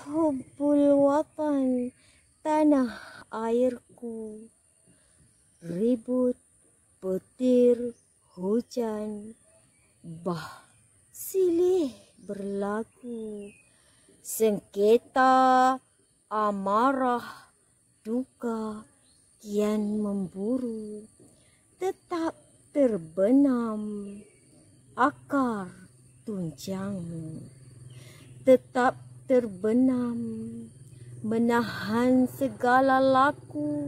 Hubbul watan Tanah airku Ribut Petir Hujan Bah Silih berlaku Sengketa Amarah Duka Kian memburu Tetap terbenam Akar Tunjangmu Tetap terbenam menahan segala laku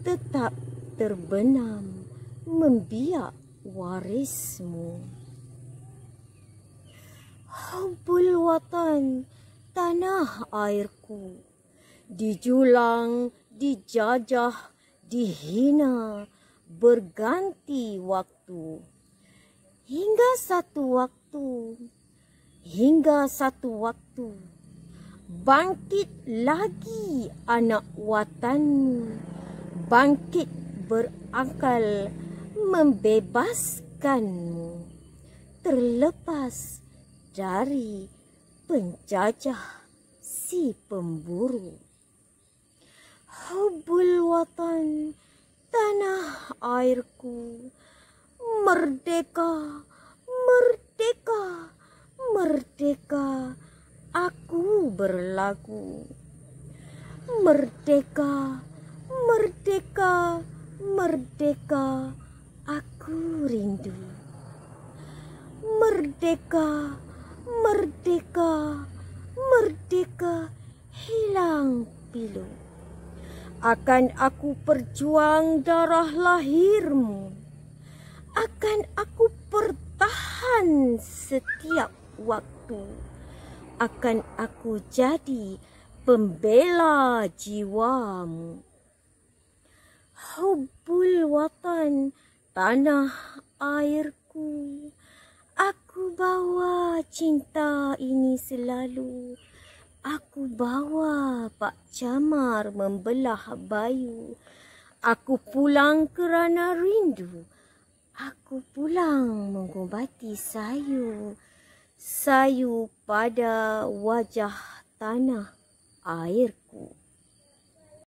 tetap terbenam membiak warismu hubul watan tanah airku dijulang dijajah dihina berganti waktu hingga satu waktu Hingga satu waktu bangkit lagi anak watan bangkit berakal membebaskanmu terlepas dari penjajah si pemburu hubul watan tanah airku merdeka berlaku. Merdeka, merdeka, merdeka, aku rindu. Merdeka, merdeka, merdeka, hilang pilu. Akan aku perjuang darah lahirmu. Akan aku pertahan setiap waktu akan aku jadi pembela jiwamu. Hubul watan, tanah airku, aku bawa cinta ini selalu. Aku bawa Pak Camar membelah bayu. Aku pulang kerana rindu. Aku pulang mengobati sayur sayu pada wajah tanah airku.